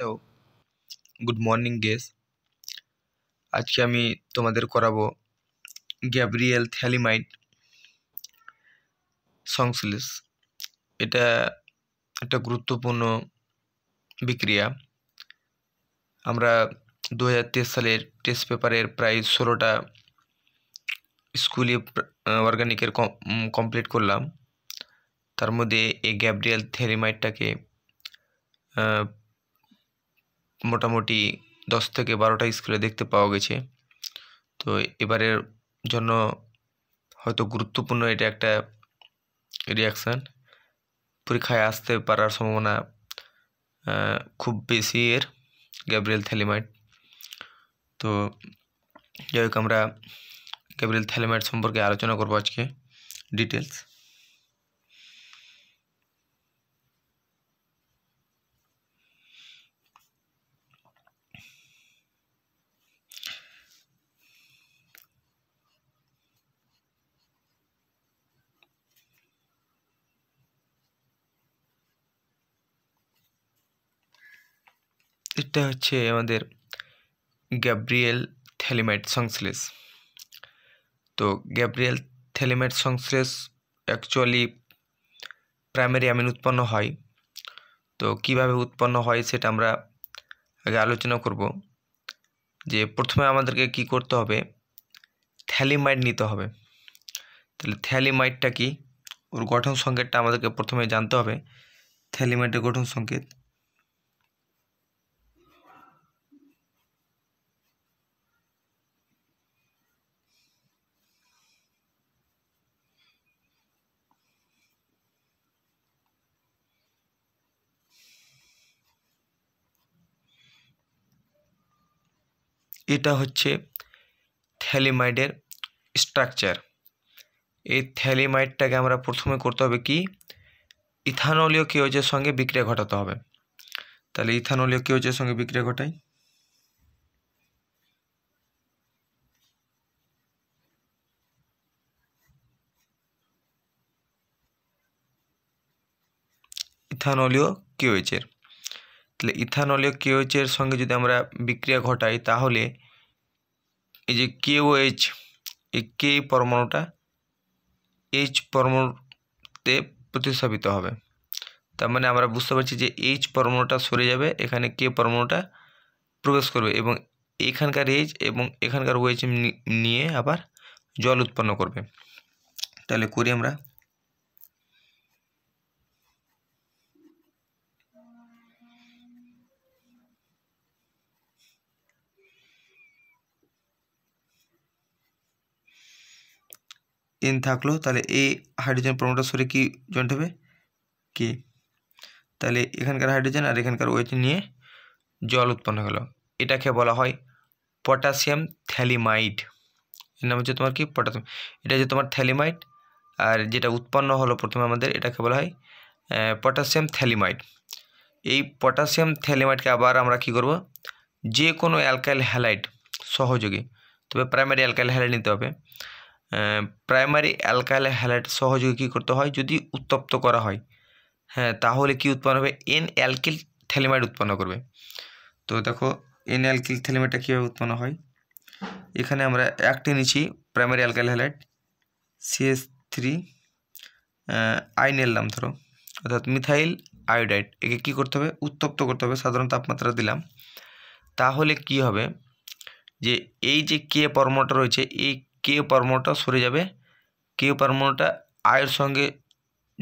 hello good morning guess আজকে আমি তোমাদের করাবো গ্যাব্রিয়েল থ্যালিমাইট সংশ্লেষ এটা একটা গুরুত্বপূর্ণ বিক্রিয়া আমরা দু সালের টেস্ট পেপারের প্রায় ষোলোটা স্কুলে অর্গানিকের কমপ্লিট করলাম তার মধ্যে এই গ্যাব্রিয়াল থেরিমাইটটাকে মোটামুটি দশ থেকে বারোটা স্কুলে দেখতে পাওয়া গেছে তো এবারের জন্য হয়তো গুরুত্বপূর্ণ এটা একটা রিয়াকশান পরীক্ষায় আসতে পারার সম্ভাবনা খুব বেশি এর গ্যাব্রিয়েল থ্যালিমাইট তো যাই হোক আমরা গ্যাব্রিয়েল থ্যালিমাইট সম্পর্কে আলোচনা করবো আজকে ডিটেলস এটা হচ্ছে আমাদের গ্যাব্রিয়েল থ্যালিমাইট সংশ্লেষ তো গ্যাব্রিয়েল থ্যালিমাইট সংশ্লেষ অ্যাকচুয়ালি প্রাইমারি অ্যামিন উৎপন্ন হয় তো কিভাবে উৎপন্ন হয় সেটা আমরা আগে আলোচনা করব যে প্রথমে আমাদেরকে কি করতে হবে থ্যালিমাইড নিতে হবে তাহলে থ্যালিমাইডটা কি ওর গঠন সংকেতটা আমাদেরকে প্রথমে জানতে হবে থ্যালিমাইটের গঠন সংকেত এটা হচ্ছে থ্যালিমাইডের স্ট্রাকচার এই থ্যালিমাইডটাকে আমরা প্রথমে করতে হবে কি ইথানলীয় কেওজের সঙ্গে বিক্রিয়া ঘটাতে হবে তাহলে ইথানলীয় কেওজের সঙ্গে বিক্রিয়া ঘটাই ইথানলীয় কেওজের তাহলে ইথানলীয় কেওএইচের সঙ্গে যদি আমরা বিক্রিয়া ঘটাই তাহলে এই যে কেওএইচ এই কে পরমাণুটা এইচ পরমাণুতে প্রতিস্থাপিত হবে তার মানে আমরা বুঝতে পারছি যে এইচ পরমাণুটা সরে যাবে এখানে কে পরমাণুটা প্রবেশ করবে এবং এখানকার এইচ এবং এখানকার ওয়েচ নিয়ে আবার জল উৎপন্ন করবে তাহলে করি আমরা এন থাকলো তাহলে এই হাইড্রোজেন পরমাণুটা সরে কি জয়েন্ট হবে কে তাহলে এখানকার হাইড্রোজেন আর এখানকার ওয়েট নিয়ে জল উৎপন্ন হলো এটাকে বলা হয় পটাশিয়াম থ্যালিমাইড এর নাম হচ্ছে তোমার কি পটাশিয়াম এটা হচ্ছে তোমার থ্যালিমাইড আর যেটা উৎপন্ন হলো প্রথমে আমাদের এটাকে বলা হয় পটাশিয়াম থ্যালিমাইড এই পটাশিয়াম থ্যালিমাইডকে আবার আমরা কি করব যে কোনো অ্যালকাইল হ্যালাইড সহযোগে তবে প্রাইমারি অ্যালকাইল হ্যালাইড নিতে হবে প্রাইমারি অ্যালকাইল হ্যালাইট সহযোগে কী করতে হয় যদি উত্তপ্ত করা হয় হ্যাঁ তাহলে কি উৎপন্ন হবে এন অ্যালকিল থ্যালিমাইড উৎপন্ন করবে তো দেখো এন অ্যালকিল থ্যালিমাইডটা কীভাবে উৎপন্ন হয় এখানে আমরা একটি নিচ্ছি primary alkyl halide CS three আইন এলাম ধরো অর্থাৎ মিথাইল আয়োডাইড একে কী করতে হবে উত্তপ্ত করতে হবে সাধারণ তাপমাত্রা দিলাম তাহলে কি হবে যে এই যে কে পরমাণুটা রয়েছে এই কে পরমাণুটা সরে যাবে কে পরমাণুটা আয়ের সঙ্গে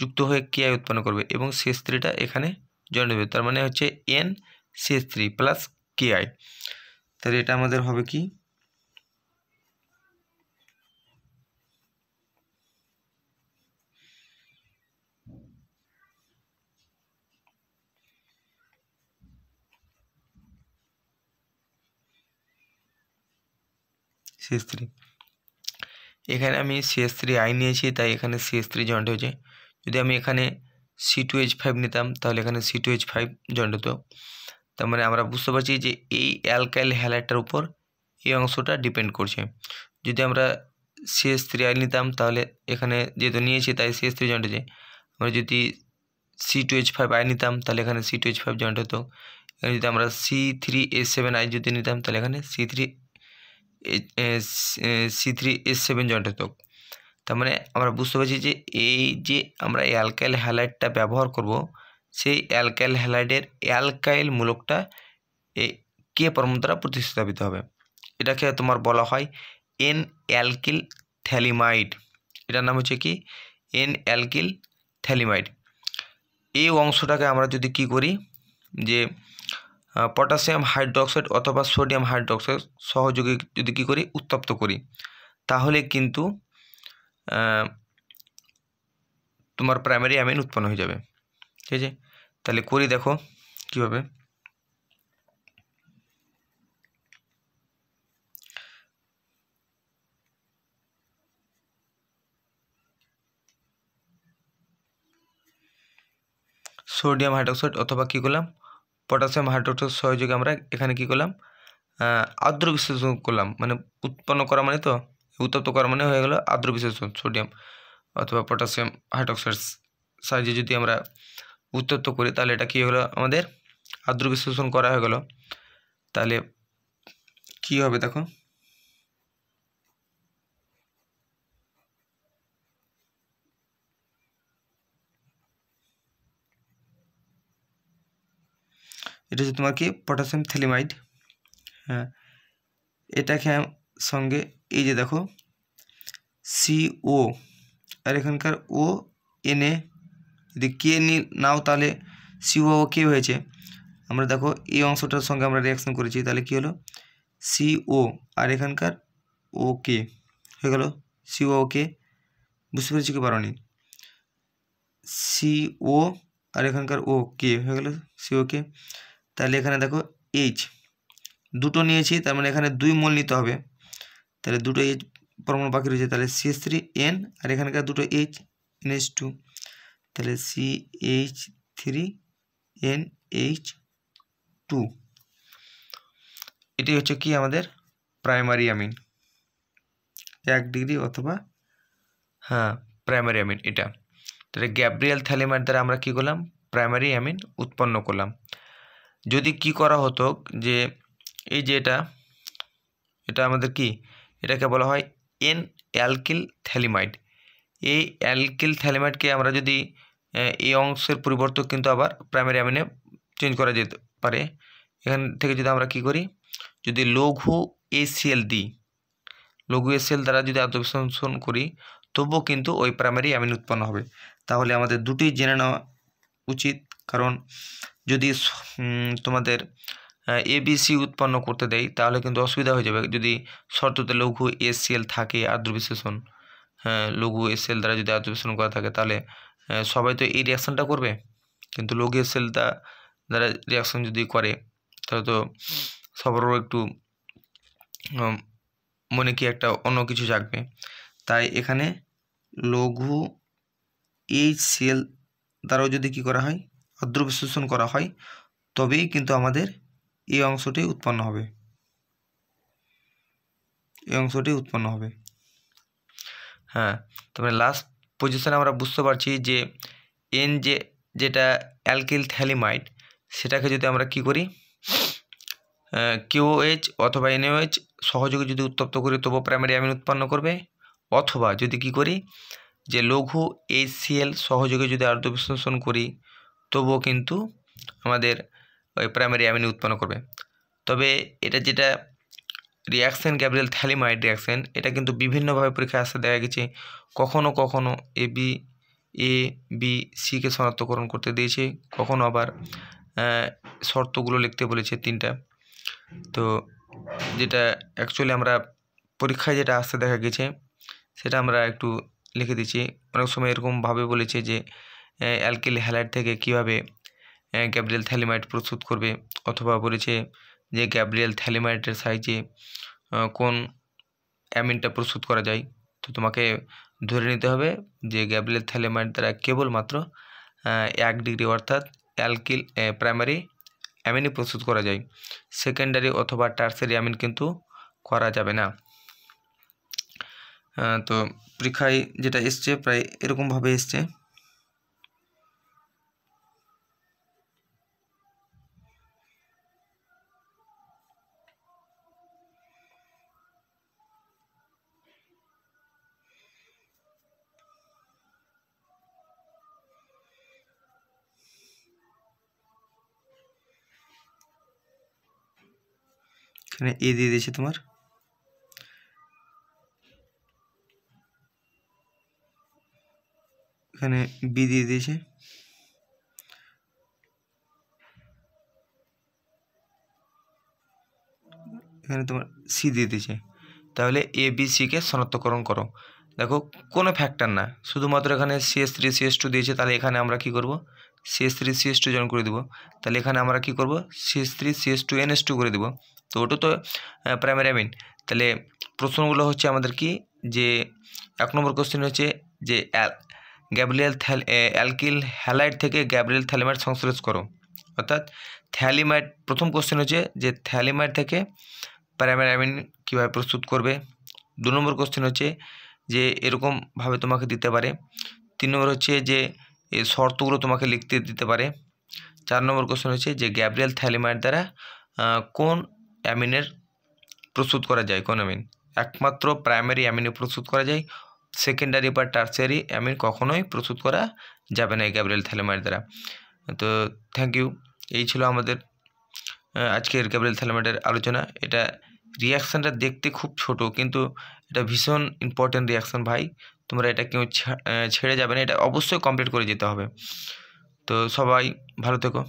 যুক্ত হয়ে কে আয় উৎপন্ন করবে এবং শেষ থ্রিটা এখানে জয়েন্ট হবে তার মানে হচ্ছে এন শেষ থ্রি প্লাস কে আয় তাহলে এটা আমাদের হবে কি শেষ থ্রি এখানে আমি সিএস থ্রি আই নিয়েছি তাই এখানে সিএস থ্রি জয়েন্ট হয়েছে যদি আমি এখানে সি টু এইচ ফাইভ নিতাম তাহলে এখানে C two H five joint হতো তার মানে আমরা বুঝতে পারছি যে এই অ্যালকাইল হ্যালাইটার উপর এই অংশটা ডিপেন্ড করছে যদি আমরা সিএস থ্রি আই নিতাম তাহলে এখানে যেহেতু নিয়েছি তাই সিএস থ্রি জয়েন্ট হয়েছে আমরা যদি C two H five I নিতাম তাহলে এখানে C two H five joint হতো যদি আমরা C three H seven I যদি নিতাম তাহলে এখানে C three C three S seven জন্টাতক তার মানে আমরা বুঝতে পারছি যে এই যে আমরা অ্যালকাইল হ্যালাইডটা ব্যবহার করব সেই অ্যালকাইল হ্যালাইডের অ্যালকাইল মূলকটা কে পরম দ্বারা প্রতিস্থাপিত হবে এটাকে তোমার বলা হয় এন অ্যালকিল থ্যালিমাইড এটার নাম হচ্ছে কি এন অ্যালকিল থ্যালিমাইড এই অংশটাকে আমরা যদি কি করি যে পটাশিয়াম হাইড্রোক্সাইড অথবা সোডিয়াম হাইড্রোক্সাইড সহযোগে যদি কী করি উত্তপ্ত করি তাহলে কিন্তু তোমার প্রাইমারি অ্যামিন উৎপন্ন হয়ে যাবে ঠিক আছে তাহলে করি দেখো কীভাবে সোডিয়াম হাইড্রোক্সাইড অথবা কী করলাম পটাশিয়াম হাইড্রোক্সাইড সহযোগে আমরা এখানে কি করলাম আর্দ্র বিশ্লেষণ করলাম মানে উৎপন্ন করা মানে তো উত্তপ্ত করা মানে হয়ে গেল আর্দ্র বিশ্লেষণ সোডিয়াম অথবা পটাশিয়াম হাইড্রোক্সাইড সাহায্যে যদি আমরা উত্তপ্ত করি তাহলে এটা কী হলো আমাদের আর্দ্র বিশ্লেষণ করা হয়ে গেল তাহলে কী হবে দেখো এটা হচ্ছে তোমার কি পটাশিয়াম থেলিমাইড হ্যাঁ এটাকে সঙ্গে এই যে দেখো সিও আর এখানকার ও এনে যদি কে নি নাও তাহলে সিও কে হয়েছে আমরা দেখো এই অংশটার সঙ্গে আমরা রিয়াকশন করেছি তাহলে কি হলো সিও আর এখানকার ও কে হয়ে গেল সিও কে বুঝতে পেরেছি কি পারি সিও আর এখানকার ও কে হয়ে গেল সিও কে তাহলে এখানে দেখো এইচ দুটো নিয়েছি তার মানে এখানে দুই মোল নিতে হবে তাহলে দুটো এইচ পরমাণু বাকি রয়েছে তাহলে C S three N R এখানকার দুটো এইচ এন এইচ টু তাহলে C H three N H two এটি হচ্ছে কি আমাদের প্রাইমারি আমিন এক ডিগ্রি অথবা হ্যাঁ প্রাইমারি আমিন এটা তাহলে গ্যাব্রিয়াল থ্যালিমার দ্বারা আমরা কি করলাম প্রাইমারি আমিন উৎপন্ন করলাম যদি কি করা হতো যে এই যে এটা এটা আমাদের কি এটাকে বলা হয় এন অ্যালকিল থ্যালিমাইড এই অ্যালকিল থ্যালিমাইডকে আমরা যদি এই অংশের পরিবর্তন কিন্তু আবার প্রাইমারি অ্যামিনে চেঞ্জ করা যেতে পারে এখান থেকে যদি আমরা কি করি যদি লঘু এসিএল দিই লঘু এসিএল দ্বারা যদি আত্মবিশ্লেষণ করি তবুও কিন্তু ওই প্রাইমারি অ্যামিন উৎপন্ন হবে তাহলে আমাদের দুটি জেনে নেওয়া উচিত কারণ যদি তোমাদের এবিসি উৎপন্ন করতে দেয় তাহলে কিন্তু অসুবিধা হয়ে যাবে যদি শর্ততে লঘু এসসিএল থাকে আর্দ্র বিশ্লেষণ হ্যাঁ, লঘু এসএল দ্বারা যদি আর্দ্র বিশ্লেষণ করা থাকে তাহলে সবাই তো এই রিয়াকশানটা করবে কিন্তু লঘু এসএল দ্বারা রিয়াকশান যদি করে তাহলে তো সবারও একটু মনে কি একটা অন্য কিছু জাগবে তাই এখানে লঘু এইচ সিএল দ্বারাও যদি কি করা হয় আদ্র বিশ্লেষণ করা হয় তবেই কিন্তু আমাদের এই অংশটি উৎপন্ন হবে এই অংশটি উৎপন্ন হবে হ্যাঁ তারপরে লাস্ট পজিশনে আমরা বুঝতে পারছি যে এন যে যেটা অ্যালকিল থ্যালিমাইড সেটাকে যদি আমরা কি করি কিউএইচ অথবা এনওএইচ সহযোগে যদি উত্তপ্ত করি তবু প্রাইমারি অ্যামিন উৎপন্ন করবে অথবা যদি কি করি যে লঘু এইচসিএল সহযোগে যদি আর্দ্র বিশ্লেষণ করি তবুও কিন্তু আমাদের ওই প্রাইমারি অ্যামিনি উৎপন্ন করবে তবে এটা যেটা রিয়াকশান গ্যাব্রিয়েল থ্যালিমাইড রিয়াকশান এটা কিন্তু বিভিন্নভাবে পরীক্ষায় আসতে দেখা গেছে কখনও কখনও এ বি এ বি সিকে শনাক্তকরণ করতে দিয়েছে কখনো আবার শর্তগুলো লিখতে বলেছে তিনটা তো যেটা অ্যাকচুয়ালি আমরা পরীক্ষায় যেটা আসতে দেখা গেছে সেটা আমরা একটু লিখে দিচ্ছি অনেক সময় এরকমভাবে বলেছে যে অ্যালকিল হ্যালাইট থেকে কীভাবে গ্যাব্রিয়েল থ্যালিমাইট প্রস্তুত করবে অথবা বলেছে যে গ্যাব্রিয়েল থ্যালিমাইটের সাইজে কোন অ্যামিনটা প্রস্তুত করা যায় তো তোমাকে ধরে নিতে হবে যে গ্যাব্রিয়েল থ্যালিমাইট দ্বারা কেবলমাত্র এক ডিগ্রি অর্থাৎ অ্যালকিল প্রাইমারি অ্যামিনই প্রস্তুত করা যায় সেকেন্ডারি অথবা টার্সারি অ্যামিন কিন্তু করা যাবে না তো পরীক্ষায় যেটা এসছে প্রায় এরকমভাবে এসছে এখানে এ দিয়ে দিয়েছে তোমার এখানে বি দিয়ে দিয়েছে এখানে তোমার সি দিয়ে দিয়েছে তাহলে এ বি সিকে শনাক্তকরণ করো দেখো কোনো ফ্যাক্টর না শুধুমাত্র এখানে সিএস থ্রি সিএস টু দিয়েছে তাহলে এখানে আমরা কি করব CS three CS two join করে দেবো তাহলে এখানে আমরা কি করব CS three CS two N S two করে দেবো তো ওটা তো প্রাইমারি অ্যামিন তাহলে প্রশ্নগুলো হচ্ছে আমাদের কি যে এক নম্বর কোশ্চেন হচ্ছে যে গ্যাব্রিয়াল থ্যাল অ্যালকিল হ্যালাইট থেকে গ্যাব্রিয়াল থ্যালিমাইট সংশ্লেষ করো অর্থাৎ থ্যালিমাইট প্রথম কোশ্চেন হচ্ছে যে থ্যালিমাইট থেকে অ্যামিন কীভাবে প্রস্তুত করবে দু নম্বর কোশ্চেন হচ্ছে যে এরকমভাবে তোমাকে দিতে পারে তিন নম্বর হচ্ছে যে শর্তগুলো তোমাকে লিখতে দিতে পারে চার নম্বর কোশ্চেন হচ্ছে যে গ্যাব্রিয়াল থ্যালিমাইট দ্বারা কোন অ্যামিনের প্রস্তুত করা যায় কোন অ্যামিন একমাত্র প্রাইমারি অ্যামিনে প্রস্তুত করা যায় সেকেন্ডারি বা টার্সারি অ্যামিন কখনোই প্রস্তুত করা যাবে না এই গ্যাব্রিয়েল থ্যালেমার দ্বারা তো থ্যাংক ইউ এই ছিল আমাদের আজকের গ্যাব্রিয়েল থ্যালেমারের আলোচনা এটা রিয়াকশানটা দেখতে খুব ছোট কিন্তু এটা ভীষণ ইম্পর্ট্যান্ট রিয়াকশান ভাই তোমরা এটা কেউ ছেড়ে যাবে না এটা অবশ্যই কমপ্লিট করে যেতে হবে তো সবাই ভালো থেকো